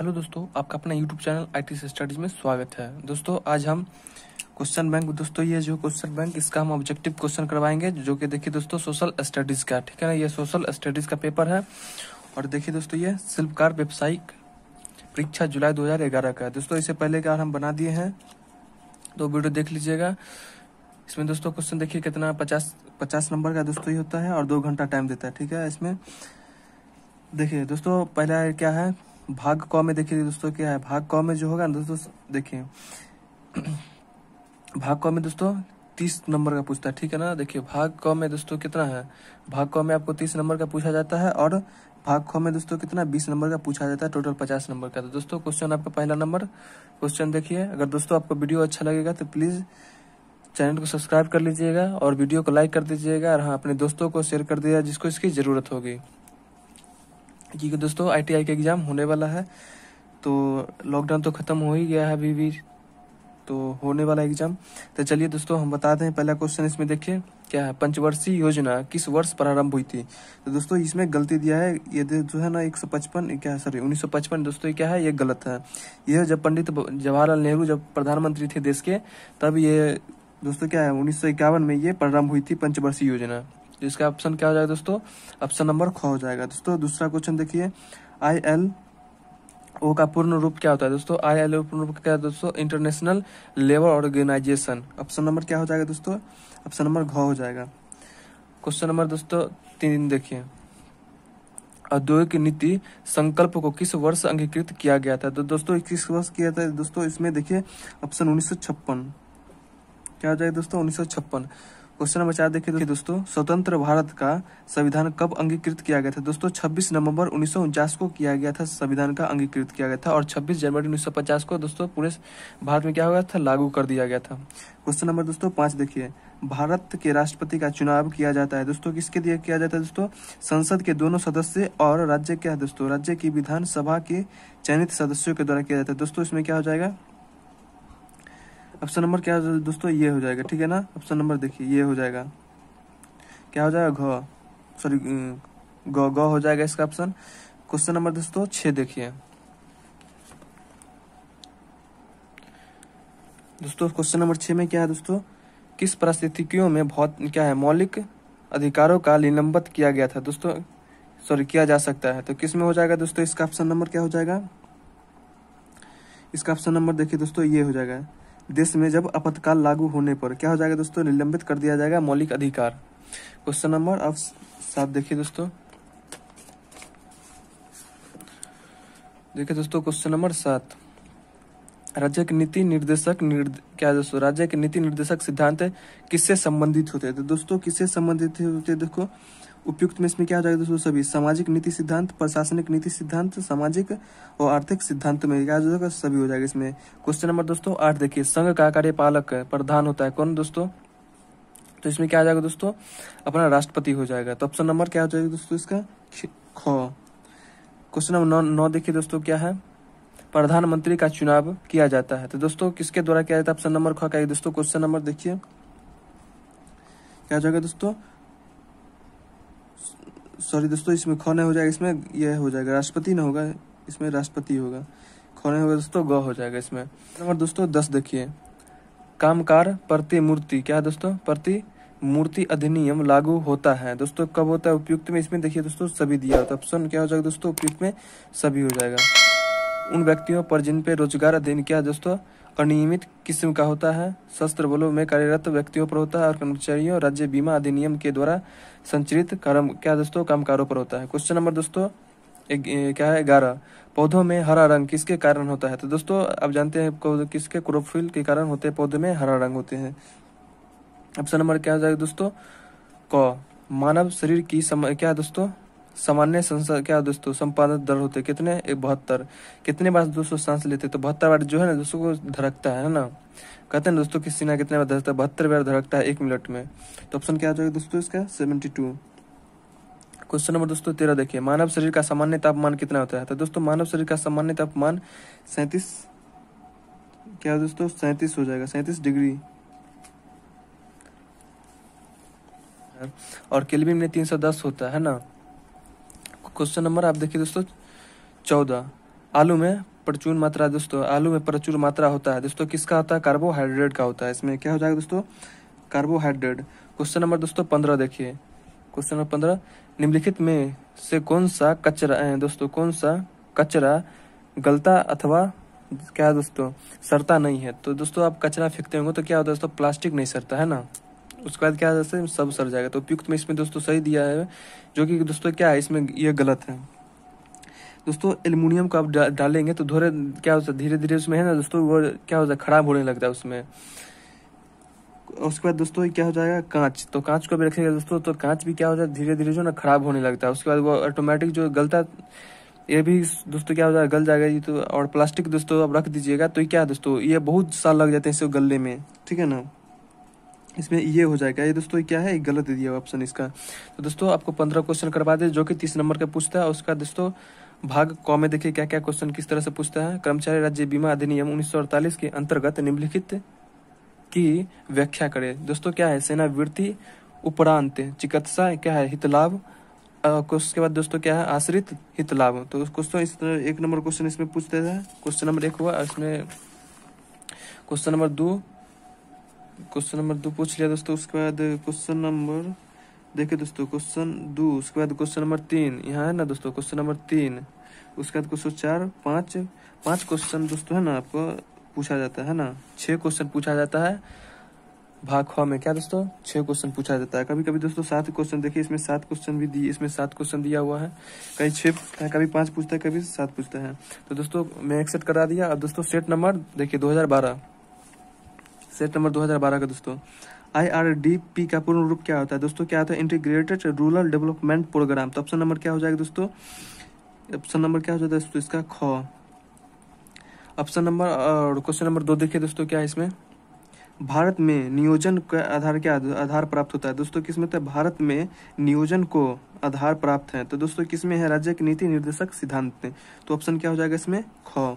hello दोस्तों आपका अपना यूट्यूब चैनल आई स्टडीज में स्वागत है दोस्तों आज हम क्वेश्चन बैंक दोस्तों ये जो क्वेश्चन बैंक इसका हम ऑब्जेक्टिव क्वेश्चन करवाएंगे जो कि देखिए दोस्तों सोशल स्टडीज का ठीक है ना ये सोशल स्टडीज का पेपर है और देखिए दोस्तों ये शिल्पकार व्यावसायिक परीक्षा जुलाई दो का है दोस्तों इसे पहले का हम बना दिए हैं तो वीडियो देख लीजिएगा इसमें दोस्तों क्वेश्चन देखिए कितना पचास पचास नंबर का दोस्तों ये होता है और दो घंटा टाइम देता है ठीक है इसमें देखिए दोस्तों पहला क्या है भाग क में देखिए दोस्तों क्या है भाग क में जो होगा ना दोस्तों देखिए भाग क में दोस्तों तीस नंबर का पूछता है ठीक है ना देखिए भाग क में दोस्तों कितना है भाग क में आपको तीस नंबर का पूछा जाता है और भाग ख में दोस्तों कितना बीस नंबर का पूछा जाता है टोटल पचास नंबर का तो दोस्तों क्वेश्चन आपका पहला नंबर क्वेश्चन देखिए अगर दोस्तों आपको वीडियो अच्छा लगेगा तो प्लीज़ चैनल को सब्सक्राइब कर लीजिएगा और वीडियो को लाइक कर दीजिएगा और हाँ अपने दोस्तों को शेयर कर दीजिएगा जिसको इसकी ज़रूरत होगी क्योंकि दोस्तों आईटीआई का एग्ज़ाम होने वाला है तो लॉकडाउन तो ख़त्म हो ही गया है अभी भी तो होने वाला एग्जाम तो चलिए दोस्तों हम बताते हैं पहला क्वेश्चन इसमें देखिए क्या है पंचवर्षीय योजना किस वर्ष प्रारंभ हुई थी तो दोस्तों इसमें गलती दिया है ये जो है ना एक सौ पचपन क्या है सॉरी उन्नीस सौ पचपन दोस्तों क्या है ये गलत है ये जब पंडित जवाहरलाल नेहरू जब प्रधानमंत्री थे देश के तब ये दोस्तों क्या है उन्नीस में ये प्रारंभ हुई थी पंचवर्षीय योजना तो इसका ऑप्शन क्या हो जाएगा दोस्तों ऑप्शन नंबर ख हो जाएगा दोस्तों दूसरा क्वेश्चन देखिए आई एल ओ का पूर्ण रूप क्या होता है दोस्तों आई एल ओ पूर्ण रूप क्या है दोस्तों international labour organisation option number क्या हो जाएगा दोस्तों ऑप्शन नंबर घ हो जाएगा क्वेश्चन नंबर दोस्तों तीन देखिए औद्योगिक नीति संकल्प को किस वर्ष अंगीकृत किया गया था तो दोस्तों किस वर्ष किया था दोस्तों इसमें देखिए ऑप्शन उन्नीस क्या हो जाएगा दोस्तों उन्नीस क्वेश्चन नंबर चार देखिए तो दोस्तों स्वतंत्र भारत का संविधान कब अंगीकृत किया गया था दोस्तों 26 नवंबर उन्नीस को किया गया था संविधान का अंगीकृत किया गया था और 26 जनवरी 1950 को दोस्तों पूरे भारत में क्या हो गया था लागू कर दिया गया था क्वेश्चन नंबर दोस्तों पांच देखिए भारत के राष्ट्रपति का चुनाव किया जाता है दोस्तों किसके लिए किया जाता है दोस्तों संसद के दोनों सदस्य और राज्य क्या है दोस्तों राज्य की विधानसभा के चयनित सदस्यों के द्वारा किया जाता है दोस्तों इसमें क्या हो जाएगा ऑप्शन नंबर क्या दोस्तों ये हो जाएगा ठीक है ना ऑप्शन नंबर देखिए ये हो जाएगा क्या हो जाएगा घ सॉरी ग ग हो जाएगा इसका ऑप्शन क्वेश्चन नंबर दोस्तों छ देखिए दोस्तों क्वेश्चन नंबर छ में क्या है दोस्तों किस परिस्थितियों में बहुत क्या है मौलिक अधिकारों का निलंबित किया गया था दोस्तों सॉरी किया जा सकता है तो किस में हो जाएगा दोस्तों इसका ऑप्शन नंबर क्या हो जाएगा इसका ऑप्शन नंबर देखिए दोस्तों ये हो जाएगा देश में जब आपातकाल लागू होने पर क्या हो जाएगा दोस्तों निलंबित कर दिया जाएगा मौलिक अधिकार क्वेश्चन नंबर अब साथ देखिए दोस्तों देखिए दोस्तों क्वेश्चन नंबर सात राज्य के नीति निर्देशक निर्द... क्या दोस्तों राज्य के नीति निर्देशक सिद्धांत किससे संबंधित होते हैं तो दोस्तों किससे संबंधित होते हैं देखो उपयुक्त में इसमें क्या हो जाएगा दोस्तों सभी सामाजिक नीति सिद्धांत प्रशासनिक नीति सिद्धांत सामाजिक और आर्थिक सिद्धांत में क्या हो जाएगा सभी हो जाएगा इसमें क्वेश्चन नंबर दोस्तों आठ देखिए संघ का कार्यपालक प्रधान होता है कौन दोस्तों तो इसमें क्या आ जाएगा दोस्तों अपना राष्ट्रपति हो जाएगा तो ऑप्शन नंबर क्या हो जाएगा दोस्तों इसका खो क्वेश्चन नंबर नौ नौ देखिए दोस्तों क्या है प्रधानमंत्री का चुनाव किया जाता है तो दोस्तों किसके द्वारा किया जाता है ऑप्शन नंबर ख का दोस्तों क्वेश्चन नंबर देखिए क्या हो जाएगा दोस्तों सॉरी दोस्तों इसमें खौने हो जाएगा इसमें यह हो जाएगा राष्ट्रपति ना होगा इसमें राष्ट्रपति होगा खौने होगा दोस्तों ग हो जाएगा इसमें नंबर दोस्तों दस देखिए कामकार प्रतिमूर्ति क्या दोस्तों प्रति मूर्ति अधिनियम लागू होता है दोस्तों कब होता है उपयुक्त में इसमें देखिए दोस्तों सभी दिया होता है ऑप्शन क्या हो जाएगा दोस्तों उपयुक्त में सभी हो जाएगा उन व्यक्तियों पर जिन पे रोजगार अधिन क्या दोस्तों अनियमित किस्म का होता है शस्त्र बलों में कार्यरत व्यक्तियों पर होता है और कर्मचारियों राज्य बीमा अधिनियम के द्वारा संचालित कर्म क्या दोस्तों कामकारों पर होता है क्वेश्चन नंबर दोस्तों एक, ए, क्या है ग्यारह पौधों में हरा रंग किसके कारण होता है तो दोस्तों आप जानते हैं किसके क्रोफिल के कारण होते हैं पौधे में हरा रंग होते हैं ऑप्शन नंबर क्या हो जाएगा दोस्तों क मानव शरीर की सम क्या दोस्तों सामान्य संसद क्या दोस्तों संपादक दर होते कितने एक बहत्तर कितने बार दोस्तों सांस लेते तो बहत्तर बार जो है ना दोस्तों को धड़कता है ना कहते हैं दोस्तों कि सीना कितने बार धड़कता है बहत्तर बार धड़कता है एक मिनट में तो ऑप्शन क्या हो जाएगा दोस्तों इसका सेवेंटी टू क्वेश्चन नंबर दोस्तों तेरह देखिए मानव शरीर का सामान्य तापमान कितना होता है तो दोस्तों मानव शरीर का सामान्य तापमान सैंतीस क्या दोस्तों सैंतीस हो जाएगा सैंतीस डिग्री और केल्विन में तीन सौ दस होता है ना क्वेश्चन नंबर आप देखिए दोस्तों चौदह आलू में प्रचुर मात्रा दोस्तों आलू में प्रचुर मात्रा होता है दोस्तों किसका होता है कार्बोहाइड्रेट का होता है इसमें क्या हो जाएगा दोस्तों कार्बोहाइड्रेट क्वेश्चन नंबर दोस्तों पंद्रह देखिए क्वेश्चन नंबर पंद्रह निम्नलिखित में से कौन सा कचरा है दोस्तों कौन सा कचरा गलता अथवा क्या दोस्तों सरता नहीं है तो दोस्तों आप कचरा फेंकते होंगे तो क्या होता है दोस्तों प्लास्टिक नहीं सरता है ना उसके बाद क्या जैसे सब सर जाएगा तो उपयुक्त में इसमें दोस्तों सही दिया है जो कि दोस्तों क्या है इसमें यह गलत है दोस्तों एल्यूमिनियम को आप डा, डालेंगे तो धोरे क्या होता है धीरे धीरे उसमें है ना दोस्तों वो क्या होता है खराब होने लगता है उसमें उसके बाद दोस्तों क्या हो जाएगा कांच तो कांच को भी रखेंगे दोस्तों तो कांच भी क्या होता है धीरे धीरे जो ना खराब होने लगता है उसके बाद वो ऑटोमेटिक जो गलता ये भी दोस्तों क्या हो जाएगा गल जाएगा ये तो और प्लास्टिक दोस्तों आप रख दीजिएगा तो ये क्या दोस्तों ये बहुत साल लग जाते हैं इसको गलने में ठीक है ना इसमें ये हो जाएगा ये दोस्तों क्या है गलत दे दिया ऑप्शन इसका तो दोस्तों आपको पंद्रह क्वेश्चन करवा दे जो कि तीस नंबर का पूछता है उसका दोस्तों भाग कौ में देखिए क्या क्या क्वेश्चन किस तरह से पूछता है कर्मचारी राज्य बीमा अधिनियम उन्नीस के अंतर्गत निम्नलिखित की व्याख्या करें दोस्तों क्या है सेना वृत्ति उपरांत चिकित्सा क्या है हितलाभ उसके बाद दोस्तों क्या है आश्रित हित लाभ तो क्वेश्चन इस तरह एक नंबर क्वेश्चन इसमें पूछते थे क्वेश्चन नंबर एक हुआ इसमें क्वेश्चन नंबर दो क्वेश्चन नंबर दो पूछ लिया दोस्तों उसके बाद क्वेश्चन नंबर देखिए दोस्तों क्वेश्चन दो उसके बाद क्वेश्चन नंबर तीन यहाँ है ना दोस्तों क्वेश्चन नंबर तीन उसके बाद क्वेश्चन चार पाँच पाँच क्वेश्चन दोस्तों है ना आपको पूछा जाता है ना छः क्वेश्चन पूछा जाता है भाग ख में क्या दोस्तों छः क्वेश्चन पूछा जाता है कभी कभी दोस्तों सात क्वेश्चन देखिए इसमें सात क्वेश्चन भी दिए इसमें सात क्वेश्चन दिया हुआ है कहीं छः कभी पाँच पूछता है कभी सात पूछता है तो दोस्तों मैं एक्सेप्ट करा दिया अब दोस्तों सेट नंबर देखिए दो सेट नंबर 2012 का दोस्तों आईआरडीपी का पूर्ण रूप क्या होता है दोस्तों क्या होता है इंटीग्रेटेड रूरल डेवलपमेंट प्रोग्राम तो ऑप्शन नंबर क्या हो जाएगा दोस्तों ऑप्शन नंबर क्या हो जाता है दोस्तों इसका ख ऑप्शन नंबर और क्वेश्चन नंबर दो देखिए दोस्तों क्या है इसमें भारत में नियोजन का आधार क्या आधार प्राप्त होता है दोस्तों किसमें तो भारत में नियोजन को आधार प्राप्त है तो दोस्तों किसमें है राज्य के नीति निर्देशक सिद्धांत में तो ऑप्शन क्या हो जाएगा इसमें ख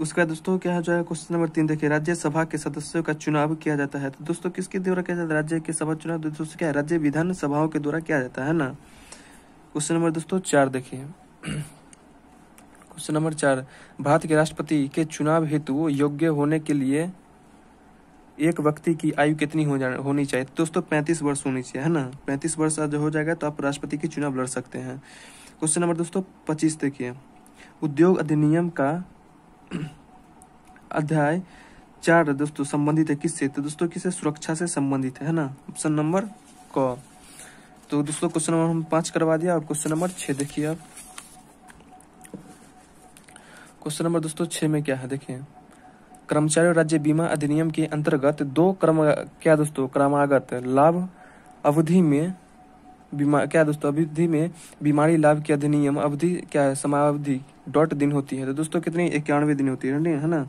उसके बाद दोस्तों क्या है जो है क्वेश्चन नंबर तीन देखिए राज्यसभा के सदस्यों का चुनाव किया जाता है तो दोस्तों किसके द्वारा किया जाता है राज्य के सभा चुनाव दोस्तों क्या है राज्य विधानसभाओं के द्वारा किया जाता है ना क्वेश्चन नंबर दोस्तों चार देखिए क्वेश्चन नंबर चार भारत के राष्ट्रपति के चुनाव हेतु योग्य होने के लिए एक व्यक्ति की आयु कितनी हो जाना होनी चाहिए तो दोस्तों पैंतीस वर्ष होनी चाहिए है ना पैंतीस वर्ष जो हो जाएगा तो आप राष्ट्रपति के चुनाव लड़ सकते हैं क्वेश्चन नंबर दोस्तों पच्चीस देखिए उद्योग अधिनियम का अध्याय चार दोस्तों संबंधित है किससे तो दोस्तों किससे सुरक्षा से संबंधित है ना ऑप्शन नंबर क तो दोस्तों क्वेश्चन नंबर हम पांच करवा दिया और क्वेश्चन नंबर छह देखिए आप क्वेश्चन नंबर दोस्तों छह में क्या है देखिए कर्मचारी राज्य बीमा अधिनियम के अंतर्गत दो क्रम क्या दोस्तों क्रमागत लाभ अवधि में बीमा क्या दोस्तों अवधि में बीमारी लाभ के अधिनियम अवधि क्या है समावधि डॉट दिन होती है तो दोस्तों कितनी इक्यानवे दिन होती है है ना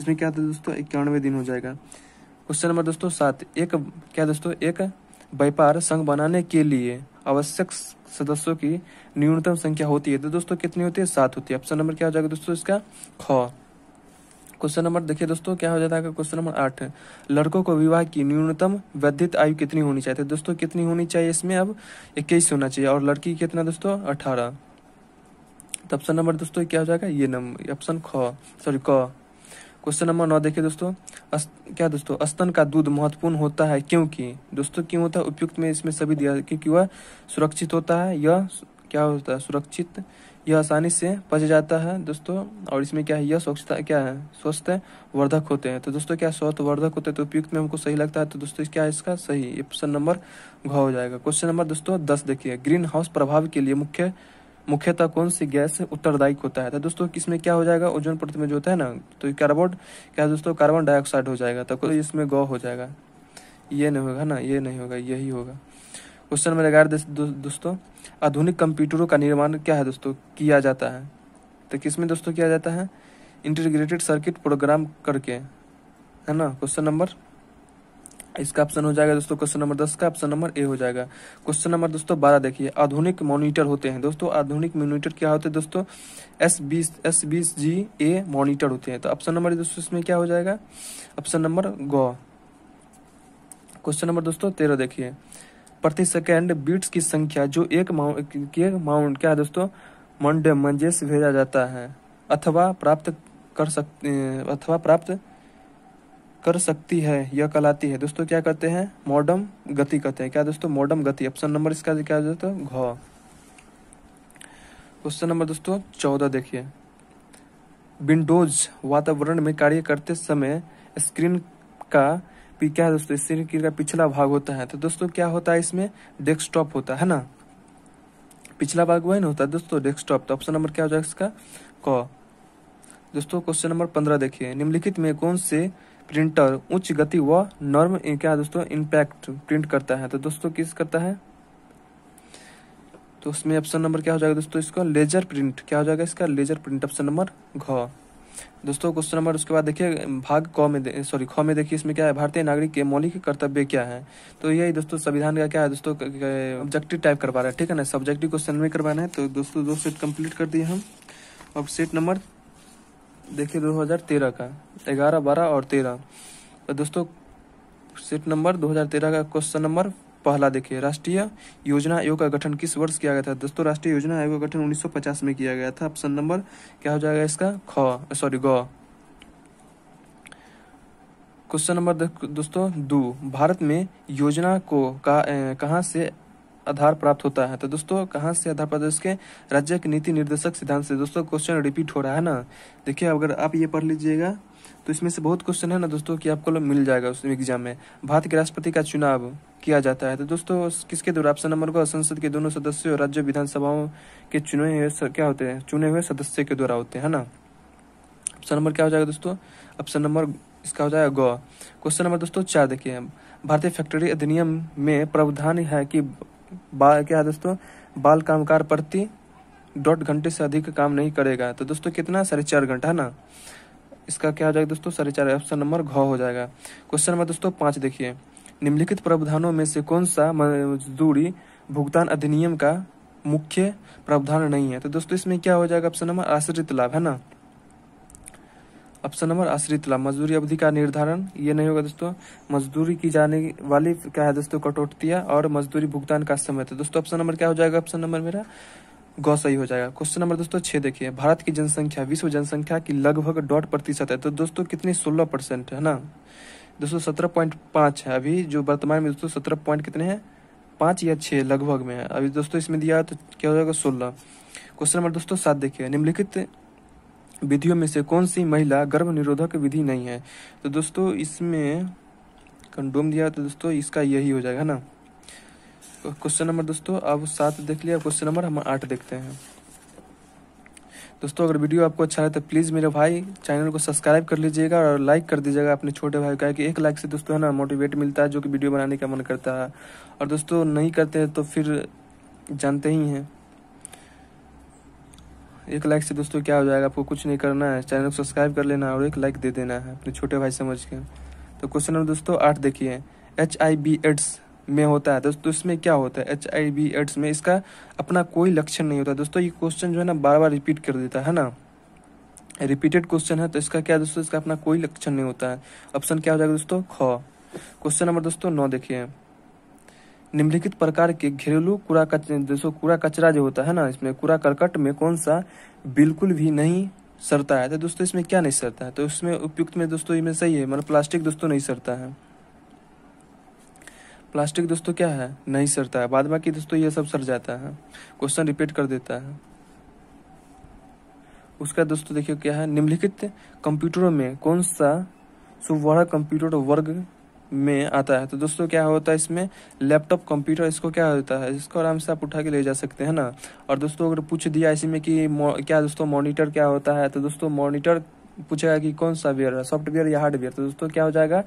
इसमें क्या था दोस्तों इक्यानवे दिन हो जाएगा क्वेश्चन नंबर दोस्तों सात एक क्या दोस्तों एक व्यापार संघ बनाने के लिए आवश्यक सदस्यों की न्यूनतम संख्या होती है तो दोस्तों कितनी होती है सात होती है ऑप्शन नंबर क्या हो जाएगा दोस्तों इसका ख क्वेश्चन नंबर देखिए दोस्तों क्या हो जाता है क्वेश्चन नंबर आठ लड़कों को विवाह की न्यूनतम वैधित आयु कितनी होनी चाहिए तो दोस्तों कितनी होनी चाहिए इसमें अब इक्कीस होना चाहिए और लड़की कितना दोस्तों अठारह तो ऑप्शन नंबर दोस्तों क्या हो जाएगा ये नंबर ऑप्शन ख सॉरी क क्वेश्चन नंबर नौ देखिए दोस्तों अस, क्या दोस्तों अस्तन का दूध महत्वपूर्ण होता है क्योंकि दोस्तों क्यों होता है उपयुक्त में इसमें सभी दिया क्योंकि वह सुरक्षित होता है यह क्या होता है सुरक्षित यह आसानी से पच जाता है दोस्तों और इसमें क्या है यह स्वच्छता क्या है स्वस्थ वर्धक होते हैं तो दोस्तों क्या स्वस्थ वर्धक होते हैं तो उपयुक्त में हमको सही लगता है तो दोस्तों क्या इसका सही ऑप्शन नंबर घ हो जाएगा क्वेश्चन नंबर दोस्तों दस देखिए ग्रीन हाउस प्रभाव के लिए मुख्य मुख्यतः कौन सी गैस उत्तरदायी होता है तो दोस्तों इसमें क्या हो जाएगा ओजोन परत में जो होता है ना तो कार्बन क्या दोस्तों कार्बन डाइऑक्साइड हो जाएगा तो इसमें गौ हो जाएगा ये नहीं होगा ना ये नहीं होगा यही होगा क्वेश्चन नंबर ग्यारह दोस्तों आधुनिक कंप्यूटरों का निर्माण क्या है दोस्तों किया जाता है तो किसमें दोस्तों किया जाता है इंटीग्रेटेड सर्किट प्रोग्राम करके है ना क्वेश्चन नंबर इसका ऑप्शन हो जाएगा दोस्तों क्वेश्चन नंबर दस का ऑप्शन नंबर ए हो जाएगा क्वेश्चन नंबर दोस्तों बारह देखिए आधुनिक मॉनिटर होते हैं दोस्तों आधुनिक मॉनिटर क्या होते हैं दोस्तों एस बीस एस बीस जी ए मॉनिटर होते हैं तो ऑप्शन नंबर दोस्तों इसमें क्या हो जाएगा ऑप्शन नंबर गौ क्वेश्चन नंबर दोस्तों तेरह देखिए प्रति सेकेंड बीट्स की संख्या जो एक माउंट क्या है दोस्तों मंडे मंजे भेजा जाता है अथवा प्राप्त कर सकते अथवा प्राप्त कर सकती है या कलाती है दोस्तों क्या कहते हैं मॉडम गति कहते हैं क्या दोस्तों मॉडम गति ऑप्शन नंबर इसका क्या देता है घ क्वेश्चन नंबर दोस्तों चौदह देखिए विंडोज वातावरण में कार्य करते समय स्क्रीन का क्या है दोस्तों स्क्रीन का पिछला भाग होता है तो दोस्तों क्या होता है इसमें डेस्कटॉप होता है ना पिछला भाग वही नहीं होता दोस्तों डेस्कटॉप तो ऑप्शन नंबर क्या हो जाएगा इसका क दोस्तों क्वेश्चन नंबर पंद्रह देखिए निम्नलिखित में कौन से प्रिंटर उच्च गति व नर्म क्या दोस्तों इंपैक्ट प्रिंट करता है तो दोस्तों किस करता है तो उसमें ऑप्शन नंबर क्या हो जाएगा दोस्तों इसका लेजर प्रिंट क्या हो जाएगा इसका लेजर प्रिंट ऑप्शन नंबर घ दोस्तों क्वेश्चन नंबर उसके बाद देखिए भाग क में सॉरी ख में देखिए इसमें क्या है भारतीय नागरिक के मौलिक कर्तव्य क्या है तो यही दोस्तों संविधान का क्या है दोस्तों ऑब्जेक्टिव टाइप करवा रहा है ठीक है ना सब्जेक्टिव क्वेश्चन में करवाना है तो दोस्तों दो सेट कंप्लीट कर दिए हम अब सेट नंबर देखिए 2013 का 11, 12 और 13 तो दोस्तों सेट नंबर 2013 का क्वेश्चन नंबर पहला देखिए राष्ट्रीय योजना आयोग का गठन किस वर्ष किया गया था दोस्तों राष्ट्रीय योजना आयोग का गठन 1950 में किया गया था ऑप्शन नंबर क्या हो जाएगा इसका ख सॉरी ग क्वेश्चन नंबर दोस्तों दो भारत में योजना को का, कहाँ से आधार प्राप्त होता है तो दोस्तों कहाँ से आधार प्राप्त इसके राज्य के नीति निर्देशक सिद्धांत से दोस्तों क्वेश्चन रिपीट हो रहा है ना देखिए अगर आप ये पढ़ लीजिएगा तो इसमें से बहुत क्वेश्चन है ना दोस्तों कि आपको मिल जाएगा उस एग्जाम में भारत के राष्ट्रपति का चुनाव किया जाता है तो दोस्तों किसके द्वारा ऑप्शन नंबर को संसद के दोनों सदस्यों और राज्य विधानसभाओं के चुने हुए क्या होते हैं चुने हुए सदस्य के द्वारा होते हैं ना ऑप्शन नंबर क्या हो जाएगा दोस्तों ऑप्शन नंबर इसका हो जाएगा गौ क्वेश्चन नंबर दोस्तों चार देखिए भारतीय फैक्ट्री अधिनियम में प्रावधान है कि बाल क्या है दोस्तों बाल कामकार प्रति डॉट घंटे से अधिक काम नहीं करेगा तो दोस्तों कितना साढ़े चार घंटा है ना इसका क्या हो जाएगा दोस्तों साढ़े चार ऑप्शन नंबर घ हो जाएगा क्वेश्चन नंबर दोस्तों पांच देखिए निम्नलिखित प्रावधानों में से कौन सा मजदूरी भुगतान अधिनियम का मुख्य प्रावधान नहीं है तो दोस्तों इसमें क्या हो जाएगा ऑप्शन नंबर आश्रित लाभ है ना ऑप्शन नंबर आश्रित लाभ मजदूरी अवधि का निर्धारण ये नहीं होगा दोस्तों मजदूरी की जाने वाली क्या है दोस्तों कटौतियाँ और मजदूरी भुगतान का समय तो दोस्तों ऑप्शन नंबर क्या हो जाएगा ऑप्शन नंबर मेरा गौ सही हो जाएगा क्वेश्चन नंबर दोस्तों छह देखिए भारत की जनसंख्या विश्व जनसंख्या की लगभग डॉट प्रतिशत है तो दोस्तों कितनी सोलह परसेंट है ना दोस्तों सत्रह पॉइंट पांच है अभी जो वर्तमान में दोस्तों सत्रह पॉइंट कितने हैं पांच या छह लगभग में है अभी दोस्तों इसमें दिया तो क्या हो जाएगा सोलह क्वेश्चन नंबर दोस्तों सात देखिए निम्नलिखित विधियों में से कौन सी महिला गर्भ निरोधक विधि नहीं है तो दोस्तों इसमें कंडोम दिया तो दोस्तों इसका यही हो जाएगा ना क्वेश्चन नंबर दोस्तों अब सात देख लिया क्वेश्चन नंबर हम आठ देखते हैं दोस्तों अगर वीडियो आपको अच्छा लगे तो प्लीज़ मेरे भाई चैनल को सब्सक्राइब कर लीजिएगा और लाइक कर दीजिएगा अपने छोटे भाई का कि एक लाइक से दोस्तों है ना मोटिवेट मिलता है जो कि वीडियो बनाने का मन करता है और दोस्तों नहीं करते हैं तो फिर जानते ही हैं एक लाइक से दोस्तों क्या हो जाएगा आपको कुछ नहीं करना है चैनल को सब्सक्राइब कर लेना और एक लाइक दे देना है अपने छोटे भाई समझ के तो क्वेश्चन नंबर दोस्तों आठ देखिए एच आई बी एड्स में होता है दोस्तों इसमें क्या होता है एच आई बी एड्स में इसका अपना कोई लक्षण नहीं होता दोस्तों ये क्वेश्चन जो है ना बार बार रिपीट कर देता है ना रिपीटेड क्वेश्चन है तो इसका क्या दोस्तों इसका अपना कोई लक्षण नहीं होता है ऑप्शन क्या हो जाएगा दोस्तों ख क्वेश्चन नंबर दोस्तों नौ देखिए निम्नलिखित प्रकार के घरेलू कूड़ा जैसे कूड़ा कचरा जो होता है ना इसमें कूड़ा करकट में कौन सा बिल्कुल भी नहीं सरता है तो दोस्तों इसमें क्या नहीं सरता है तो उसमें उपयुक्त में दोस्तों इसमें सही है मतलब प्लास्टिक दोस्तों नहीं सरता है प्लास्टिक दोस्तों क्या है नहीं सरता है बाद बाकी दोस्तों ये सब सर जाता है क्वेश्चन रिपीट कर देता है उसका दोस्तों देखिए क्या है निम्नलिखित कंप्यूटरों में कौन सा सुवर्ण कंप्यूटर वर्ग में आता है तो दोस्तों क्या होता है इसमें लैपटॉप कंप्यूटर इसको क्या होता है इसको आराम से आप उठा के ले जा सकते हैं ना और दोस्तों अगर पूछ दिया इसी में कि क्या दोस्तों मॉनिटर क्या होता है तो दोस्तों मॉनिटर पूछेगा कि कौन सा वेयर है सॉफ्टवेयर या हार्डवेयर तो दोस्तों क्या हो जाएगा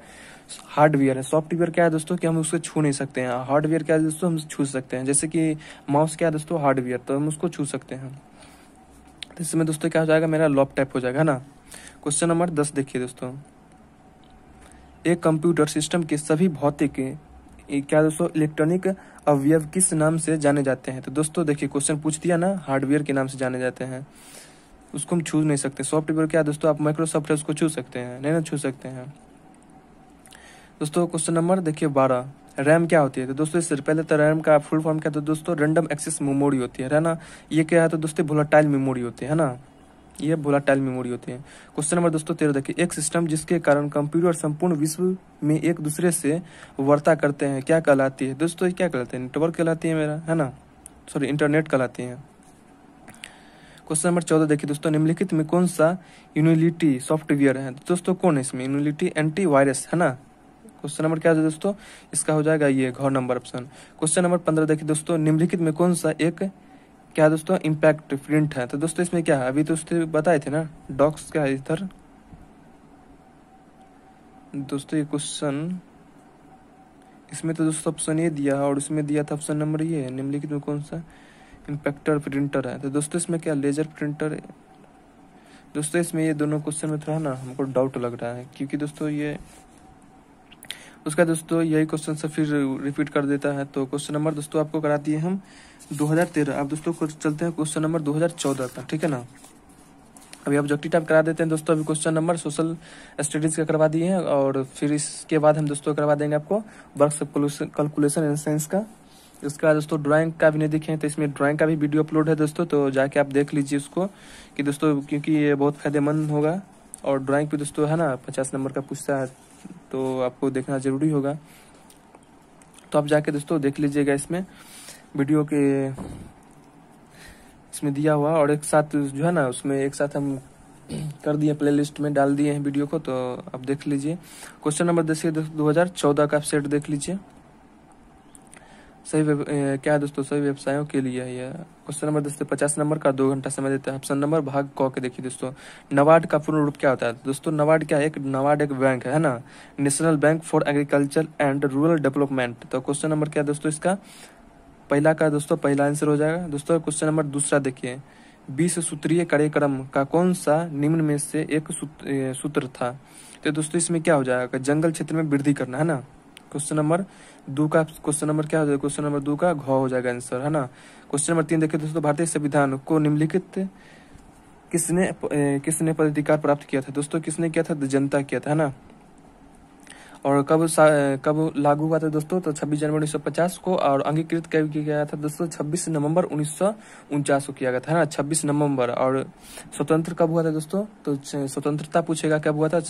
हार्डवेयर है सॉफ्टवेयर क्या है दोस्तों कि हम उसको छू नहीं सकते हैं हार्डवेयर क्या है दोस्तों हम छू सकते हैं जैसे कि माउस क्या है दोस्तों हार्डवेयर तो हम उसको छू सकते हैं तो इसमें दोस्तों क्या हो जाएगा मेरा लॉप टाइप हो जाएगा ना क्वेश्चन नंबर दस देखिए दोस्तों एक कंप्यूटर सिस्टम के सभी भौतिक क्या दोस्तों इलेक्ट्रॉनिक अवयव किस नाम से जाने जाते हैं तो दोस्तों देखिए क्वेश्चन पूछ दिया ना हार्डवेयर के नाम से जाने जाते हैं उसको हम छू नहीं सकते सॉफ्टवेयर क्या दोस्तों आप माइक्रोसॉफ्ट उसको छू सकते हैं नहीं ना छू सकते हैं दोस्तों क्वेश्चन नंबर देखिए बारह रैम क्या होती है तो दोस्तों इससे पहले तो रैम का फुल फॉर्म क्या तो दोस्तों रैंडम एक्सेस मेमोरी होती है ना ये क्या है तो दोस्तों भोलाटाइल मेमोरी होती है ना यह भोलाटाइल मेमोरी होते हैं क्वेश्चन नंबर दोस्तों तेरह देखिए एक सिस्टम जिसके कारण कंप्यूटर संपूर्ण विश्व में एक दूसरे से वार्ता करते हैं क्या कहलाती है दोस्तों क्या कहलाते हैं नेटवर्क कहलाती है मेरा है ना सॉरी इंटरनेट कहलाती है क्वेश्चन नंबर चौदह देखिए दोस्तों निम्नलिखित में कौन सा यूनिलिटी सॉफ्टवेयर है दोस्तों कौन है इसमें यूनिलिटी एंटी वायरस है ना क्वेश्चन नंबर क्या है दोस्तों इसका हो जाएगा ये घर नंबर ऑप्शन क्वेश्चन नंबर पंद्रह देखिए दोस्तों निम्नलिखित में कौन सा एक क्या दोस्तों इम्पैक्ट प्रिंट है तो दोस्तों इसमें क्या है अभी तो उसने बताए थे ना डॉक्स क्या है इधर दोस्तों ये क्वेश्चन इसमें तो दोस्तों ऑप्शन ये दिया और इसमें दिया था ऑप्शन नंबर ये है निम्नलिखित में कौन सा इम्पैक्टर प्रिंटर है तो दोस्तों इसमें क्या लेजर प्रिंटर दोस्तों इसमें ये दोनों क्वेश्चन में थोड़ा ना हमको डाउट लग रहा है क्योंकि दोस्तों ये उसका दोस्तों यही क्वेश्चन से फिर रिपीट कर देता है तो क्वेश्चन नंबर दोस्तों आपको करा दिए हम 2013 अब दोस्तों चलते हैं क्वेश्चन नंबर 2014 का ठीक है ना अभी ऑब्जेक्टिव टाइप करा देते हैं दोस्तों अभी क्वेश्चन नंबर सोशल स्टडीज का करवा दिए हैं और फिर इसके बाद हम दोस्तों करवा देंगे आपको वर्क कैलकुलेशन एंड साइंस का उसके बाद दोस्तों ड्राइंग का भी नहीं दिखे हैं तो इसमें ड्राइंग का भी वीडियो अपलोड है दोस्तों तो जाके आप देख लीजिए उसको कि दोस्तों क्योंकि ये बहुत फायदेमंद होगा और ड्राइंग भी दोस्तों है ना पचास नंबर का पूछता है तो आपको देखना ज़रूरी होगा तो आप जाके दोस्तों देख लीजिएगा इसमें वीडियो के इसमें दिया हुआ और एक साथ जो है ना उसमें एक साथ हम कर दिए प्लेलिस्ट में डाल दिए हैं वीडियो को तो आप देख लीजिए क्वेश्चन नंबर देखिए 2014 का सेट देख लीजिए सही क्या है दोस्तों सही व्यवसायों के लिए है यह क्वेश्चन नंबर दोस्तों पचास नंबर का दो घंटा समय देते हैं ऑप्शन नंबर भाग कौ के देखिए दोस्तों नवाड का पूर्ण रूप क्या होता है दोस्तों नवाड क्या है एक नवाड एक बैंक है ना national bank for agriculture and rural development तो क्वेश्चन नंबर क्या है दोस्तों इसका पहला का दोस्तों पहला आंसर हो जाएगा दोस्तों क्वेश्चन नंबर दूसरा देखिए बीस सूत्रीय कार्यक्रम का कौन सा निम्न में से एक सूत्र था तो दोस्तों इसमें क्या हो जाएगा जंगल क्षेत्र में वृद्धि करना है ना क्वेश्चन नंबर दो का क्वेश्चन नंबर क्या हो जाएगा क्वेश्चन नंबर दो का घ हो जाएगा आंसर है ना क्वेश्चन नंबर तीन देखिए दोस्तों भारतीय संविधान को निम्नलिखित किसने किसने पदाधिकार प्राप्त किया था दोस्तों किसने किया था जनता किया था है ना और कब कब लागू हुआ था दोस्तों तो 26 जनवरी 1950 को और अंगीकृत कब किया गया था दोस्तों 26 नवंबर उन्नीस को किया गया था ना 26 नवंबर और स्वतंत्र कब हुआ था दोस्तों तो स्वतंत्रता पूछेगा कब हुआ था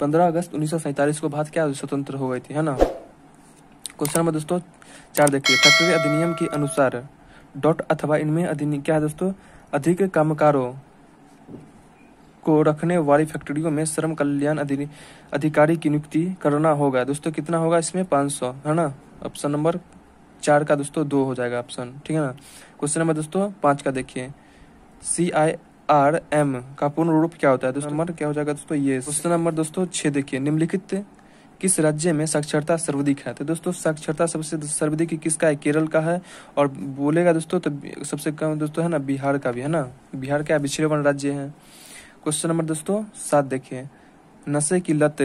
पंद्रह अगस्त उन्नीस को भारत क्या स्वतंत्र हो गई थी है ना क्वेश्चन नंबर दोस्तों चार देखिए फैक्ट्री अधिनियम के अनुसार डॉट अथवा इनमें अधिनियम क्या है दोस्तों अधिक कामकारों को रखने वाली फैक्ट्रियों में श्रम कल्याण अधिकारी की नियुक्ति करना होगा दोस्तों कितना होगा इसमें पाँच सौ है ना ऑप्शन नंबर चार का दोस्तों दो हो जाएगा ऑप्शन ठीक है ना क्वेश्चन नंबर दोस्तों पाँच का देखिए सी आई आर एम का पूर्ण रूप क्या होता है दोस्तों नंबर क्या हो जाएगा दोस्तों ये क्वेश्चन नंबर दोस्तों छः देखिए निम्नलिखित किस राज्य में साक्षरता सर्वाधिक है तो दोस्तों साक्षरता सबसे सर्वाधिक किसका है केरल का है और बोलेगा दोस्तों तो सबसे कम दोस्तों है ना बिहार का भी है ना बिहार का पिछड़े वन राज्य है क्वेश्चन नंबर दोस्तों सात देखिए नशे की लत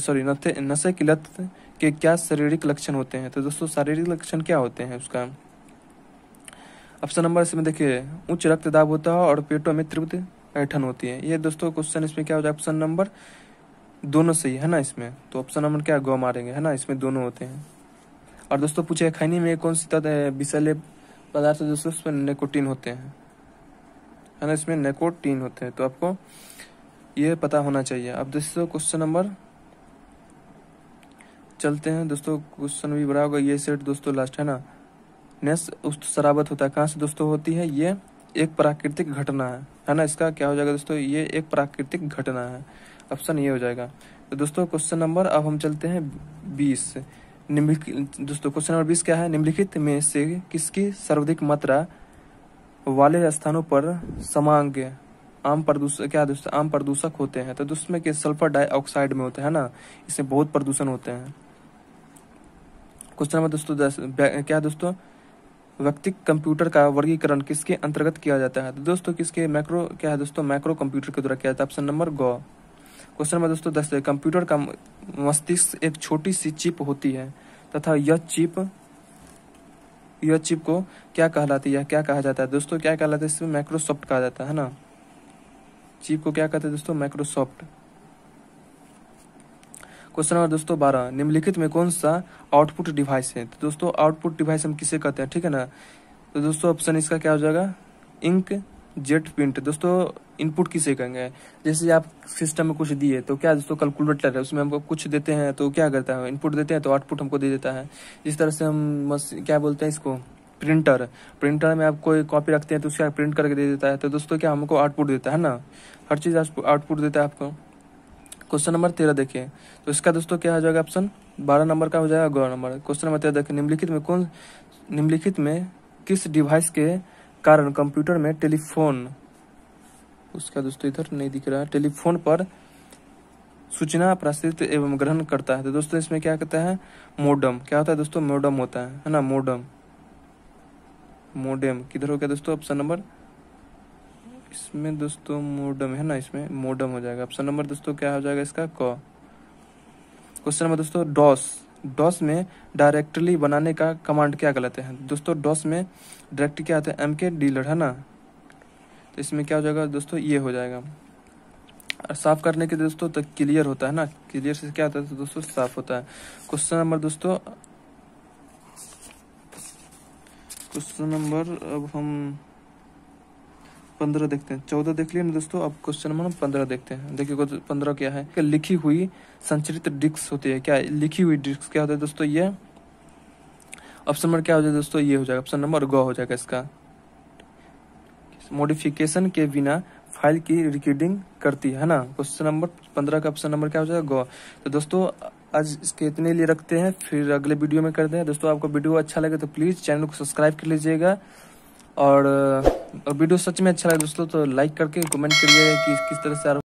सॉरी नशे की लत के क्या शारीरिक लक्षण होते हैं तो दोस्तों शारीरिक लक्षण क्या होते हैं उसका ऑप्शन नंबर इसमें देखिए उच्च रक्तदाब होता है और पेटों में तीव्र ऐठन होती है ये दोस्तों क्वेश्चन इसमें क्या हो जाए ऑप्शन नंबर दोनों सही है ना इसमें तो ऑप्शन नंबर क्या गौ मारेंगे है ना इसमें दोनों होते हैं और दोस्तों पूछे खैनी में कौन सी विषैले पदार्थ दोस्तों उसमें निकोटीन होते हैं है ना इसमें नेकोटीन होते हैं तो आपको ये पता होना चाहिए अब दोस्तों क्वेश्चन नंबर चलते हैं दोस्तों क्वेश्चन भी बड़ा होगा ये सेट दोस्तों लास्ट है ना नेस उस शराबत होता है कहाँ से दोस्तों होती है ये एक प्राकृतिक घटना है है ना इसका क्या हो जाएगा दोस्तों ये एक प्राकृतिक घटना है ऑप्शन ये हो जाएगा तो दोस्तों क्वेश्चन नंबर अब हम चलते हैं बीस निम्नलिखित दोस्तों क्वेश्चन नंबर बीस क्या है निम्नलिखित में से किसकी सर्वाधिक मात्रा वाले स्थानों पर समांग आम प्रदूषक क्या आम प्रदूषक होते हैं तो जिसमें के सल्फर डाइऑक्साइड में होते हैं ना इससे बहुत प्रदूषण होते हैं क्वेश्चन नंबर दोस्तों क्या दोस्तों व्यक्ति कंप्यूटर का वर्गीकरण किसके अंतर्गत किया जाता है तो दोस्तों किसके मैक्रो क्या है दोस्तों मैक्रो कंप्यूटर के द्वारा किया जाता है ऑप्शन नंबर गौ क्वेश्चन नंबर दोस्तों दस कंप्यूटर का मस्तिष्क एक छोटी सी चिप होती है तथा यह चिप यह चिप को क्या कहलाती है क्या कहा जाता है दोस्तों क्या कहलाता है इसमें माइक्रोसॉफ्ट कहा जाता है ना चिप को क्या कहते हैं दोस्तों माइक्रोसॉफ्ट क्वेश्चन नंबर दोस्तों बारह निम्नलिखित में कौन सा आउटपुट डिवाइस है तो दोस्तों आउटपुट डिवाइस हम किसे कहते हैं ठीक है ना तो दोस्तों ऑप्शन इसका क्या हो जाएगा इंक जेट प्रिंट दोस्तों इनपुट किसे कहेंगे जैसे आप सिस्टम में कुछ दिए तो क्या दोस्तों कैलकुलेटर है उसमें हमको कुछ देते हैं तो क्या करता है इनपुट देते हैं तो आउटपुट हमको दे देता है इस तरह से हम क्या बोलते हैं इसको प्रिंटर प्रिंटर में आप कोई कॉपी रखते हैं तो उसका प्रिंट करके दे देता है तो दोस्तों क्या हमको आउटपुट देता है ना हर चीज़ आउटपुट देता है आपको क्वेश्चन नंबर तेरह देखिए तो इसका दोस्तों क्या हो जाएगा ऑप्शन बारह नंबर का हो जाएगा ग्यारह नंबर क्वेश्चन नंबर तेरह देखिए निम्नलिखित में कौन निम्नलिखित में किस डिवाइस के कारण कंप्यूटर में टेलीफोन उसका दोस्तों इधर नहीं दिख रहा टेलीफोन पर सूचना प्रसारित एवं ग्रहण करता है तो दोस्तों इसमें क्या कहता है मोडम क्या होता है दोस्तों मोडम होता है है ना मोडम मोडम किधर हो गया दोस्तों ऑप्शन नंबर इसमें दोस्तों मोडम है ना इसमें मोडम हो जाएगा ऑप्शन नंबर दोस्तों क्या हो जाएगा इसका क क्वेश्चन नंबर दोस्तों डॉस डॉस में डायरेक्टली बनाने का कमांड क्या कहलाते हैं दोस्तों डॉस में डायरेक्ट क्या आता है एम के डीलर है ना तो इसमें क्या हो जाएगा दोस्तों ये हो जाएगा और साफ करने के दोस्तों तो क्लियर होता है ना क्लियर से क्या होता है तो दोस्तों साफ होता है क्वेश्चन नंबर दोस्तों क्वेश्चन नंबर अब हम पंद्रह देखते हैं चौदह देख लिया ना दोस्तों अब क्वेश्चन नंबर पंद्रह देखते हैं देखिए पंद्रह क्या है क्या लिखी हुई संचरित डिक्स होती है क्या लिखी हुई डिक्स क्या होता है दोस्तों ये ऑप्शन नंबर क्या हो जाएगा दोस्तों ये हो जाएगा ऑप्शन नंबर ग हो जाएगा इसका मॉडिफिकेशन के बिना फाइल की रिकॉर्डिंग करती है ना क्वेश्चन नंबर पंद्रह का ऑप्शन नंबर क्या हो जाएगा गो तो दोस्तों आज इसके इतने लिए रखते हैं फिर अगले वीडियो में करते हैं दोस्तों आपको वीडियो अच्छा लगे तो प्लीज़ चैनल को सब्सक्राइब कर लीजिएगा और वीडियो सच में अच्छा लगा दोस्तों तो लाइक करके कमेंट करिए कि किस तरह से